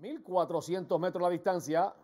1400 metros la distancia.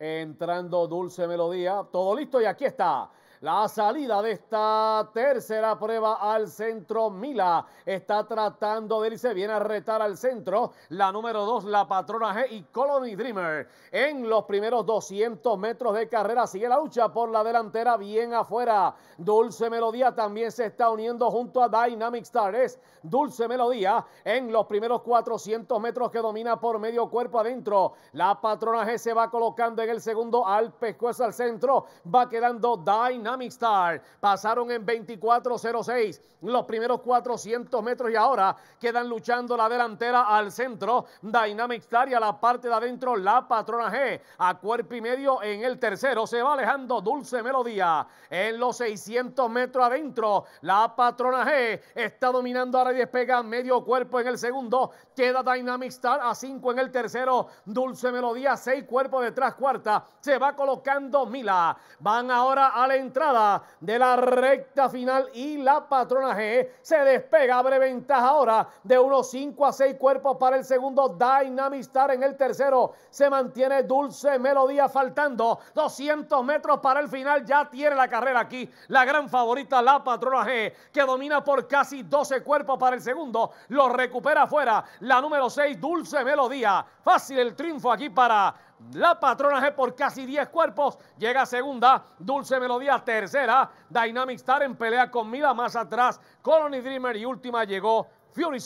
Entrando Dulce Melodía. Todo listo y aquí está. La salida de esta tercera prueba al centro, Mila está tratando de irse, viene a retar al centro la número dos, la patrona G y Colony Dreamer. En los primeros 200 metros de carrera sigue la lucha por la delantera, bien afuera. Dulce Melodía también se está uniendo junto a Dynamic Stars, Es Dulce Melodía en los primeros 400 metros que domina por medio cuerpo adentro. La patrona G se va colocando en el segundo al pescuezo al centro, va quedando Dynamic Dynamic Star. Pasaron en 24-06 los primeros 400 metros y ahora quedan luchando la delantera al centro. Dynamic Star y a la parte de adentro la patrona G. A cuerpo y medio en el tercero se va alejando Dulce Melodía. En los 600 metros adentro la patrona G está dominando ahora y despega medio cuerpo en el segundo. Queda Dynamic Star a 5 en el tercero. Dulce Melodía 6 cuerpos detrás cuarta. Se va colocando Mila. Van ahora al entrada de la recta final y la patrona G se despega, abre ventaja ahora de unos 5 a 6 cuerpos para el segundo. Dynamistar. en el tercero se mantiene dulce melodía faltando 200 metros para el final. Ya tiene la carrera aquí la gran favorita, la patrona G, que domina por casi 12 cuerpos para el segundo. Lo recupera afuera la número 6, Dulce Melodía. Fácil el triunfo aquí para la patrona G por casi 10 cuerpos. Llega segunda. Dulce Melodía tercera. Dynamic Star en pelea con Mila más atrás. Colony Dreamer y última llegó Fury